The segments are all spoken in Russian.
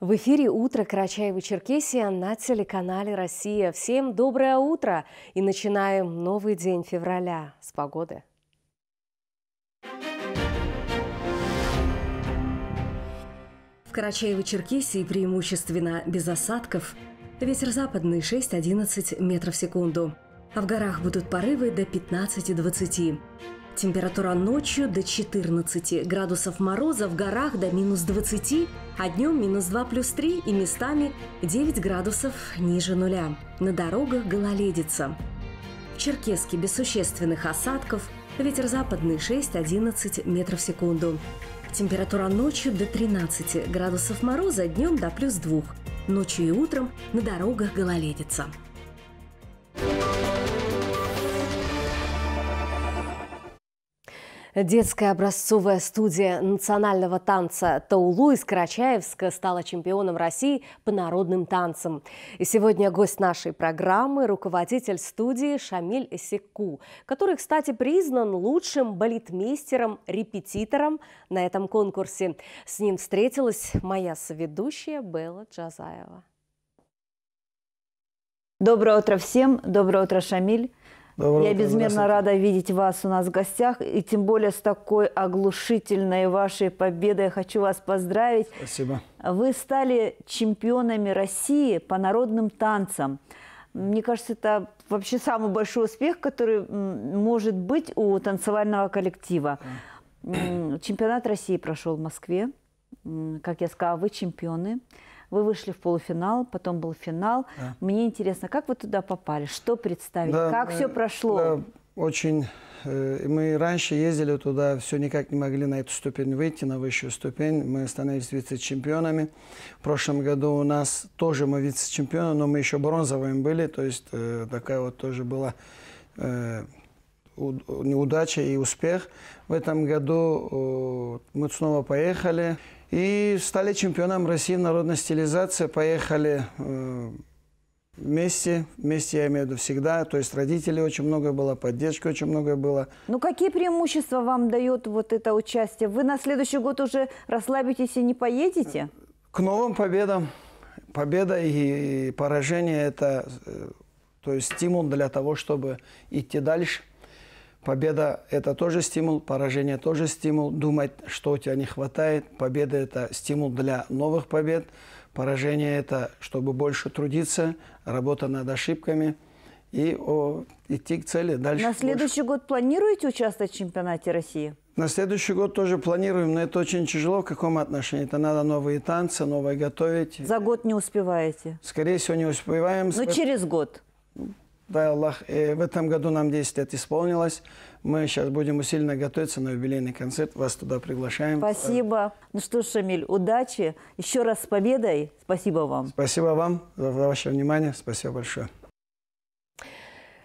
В эфире утро карачаево Карачаева-Черкесия» на телеканале «Россия». Всем доброе утро и начинаем новый день февраля с погоды. В Карачаево-Черкесии преимущественно без осадков. Ветер западный 6-11 метров в секунду. А в горах будут порывы до 15-20. Температура ночью до 14 градусов мороза, в горах до минус 20, а днем минус 2 плюс 3 и местами 9 градусов ниже нуля. На дорогах гололедица. В Черкеске без существенных осадков, ветер западный 6-11 метров в секунду. Температура ночью до 13 градусов мороза, днем до плюс 2. Ночью и утром на дорогах гололедица. Детская образцовая студия национального танца Таулу из Карачаевска стала чемпионом России по народным танцам. И сегодня гость нашей программы – руководитель студии Шамиль Эсеку, который, кстати, признан лучшим балетмейстером-репетитором на этом конкурсе. С ним встретилась моя соведущая Белла Джазаева. Доброе утро всем, доброе утро, Шамиль. Доброго Я безмерно рада видеть вас у нас в гостях, и тем более с такой оглушительной вашей победой. Я хочу вас поздравить. Спасибо. Вы стали чемпионами России по народным танцам. Мне кажется, это вообще самый большой успех, который может быть у танцевального коллектива. Чемпионат России прошел в Москве. Как я сказала, вы чемпионы. Вы вышли в полуфинал, потом был финал. Да. Мне интересно, как вы туда попали, что представили, да, как э, все прошло? Да, очень. Э, мы раньше ездили туда, все никак не могли на эту ступень выйти, на высшую ступень. Мы становились вице-чемпионами. В прошлом году у нас тоже мы вице-чемпионы, но мы еще бронзовыми были, то есть э, такая вот тоже была э, неудача и успех. В этом году э, мы снова поехали. И стали чемпионом России в народной стилизации, поехали э, вместе, вместе я имею в виду всегда, то есть родителей очень много было, поддержки очень много было. Ну какие преимущества вам дает вот это участие? Вы на следующий год уже расслабитесь и не поедете? К новым победам. Победа и поражение – это э, то есть стимул для того, чтобы идти дальше. Победа – это тоже стимул, поражение – тоже стимул. Думать, что у тебя не хватает. Победа – это стимул для новых побед. Поражение – это чтобы больше трудиться, работа над ошибками и о, идти к цели дальше. На следующий больше. год планируете участвовать в чемпионате России? На следующий год тоже планируем, но это очень тяжело. В каком отношении? Это надо новые танцы, новые готовить. За год не успеваете? Скорее всего, не успеваем. Но ну, через год? Дай Аллах, и э, в этом году нам 10 лет исполнилось. Мы сейчас будем усиленно готовиться на юбилейный концерт. Вас туда приглашаем. Спасибо. Ну что ж, Шамиль, удачи. Еще раз с победой. Спасибо вам. Спасибо вам за ваше внимание. Спасибо большое.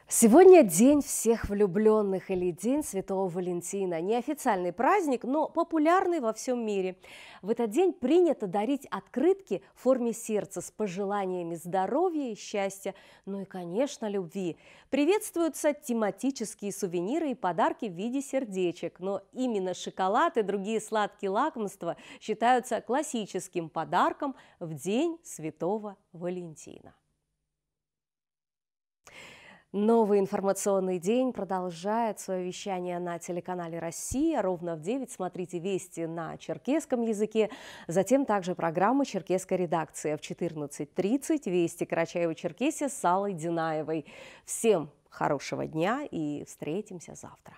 Сегодня День всех влюбленных или День Святого Валентина. Неофициальный праздник, но популярный во всем мире. В этот день принято дарить открытки в форме сердца с пожеланиями здоровья и счастья, ну и, конечно, любви. Приветствуются тематические сувениры и подарки в виде сердечек, но именно шоколад и другие сладкие лакомства считаются классическим подарком в День Святого Валентина. Новый информационный день продолжает свое вещание на телеканале «Россия». Ровно в 9 смотрите «Вести» на черкесском языке. Затем также программа «Черкесская редакция» в 14.30 «Вести Карачаева-Черкесия» с Аллой Динаевой. Всем хорошего дня и встретимся завтра.